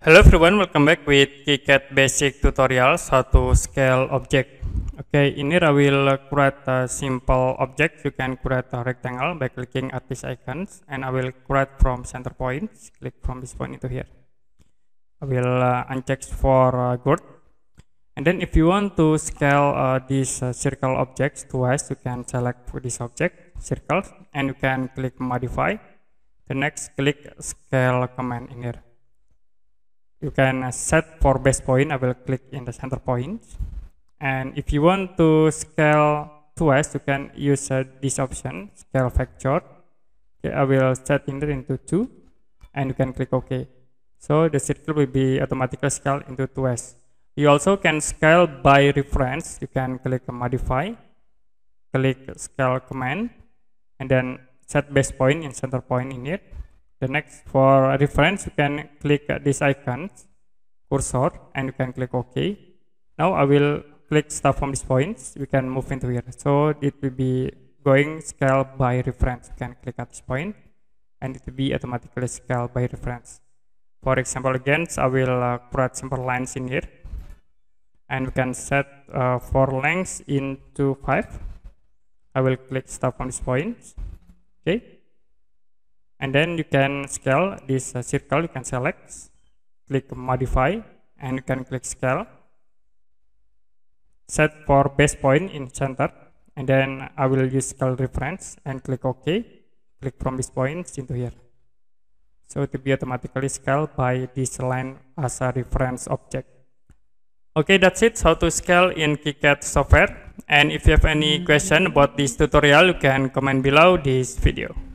Hello everyone, welcome back with KiCad Basic Tutorial satu Scale Object. Okay, ini I will create a simple object. You can create a rectangle by clicking at this icons and I will create from center point. Click from this point into here. I will uh, uncheck for uh, good. And then if you want to scale uh, these uh, circle objects twice, you can select this object, circles, and you can click modify. The next, click scale command in here you can set for base point. I will click in the center point. And if you want to scale twice, you can use uh, this option, scale factor. Okay, I will set it into two. and you can click OK. So the circle will be automatically scaled into twice. You also can scale by reference. You can click modify, click scale command, and then set base point in center point in it. The next for reference, you can click this icon cursor and you can click OK. Now I will click start from this point. We can move into here. So it will be going scale by reference. You can click at this point and it will be automatically scale by reference. For example, again, I will uh, create simple lines in here and we can set uh, for lengths into five. I will click start from this point. Okay and then you can scale this uh, circle you can select click modify and you can click scale set for base point in center and then I will use scale reference and click OK click from this point into here so to be automatically scaled by this line as a reference object Okay, that's it. How to scale in KiCad software. And if you have any hmm. question about this tutorial, you can comment below this video.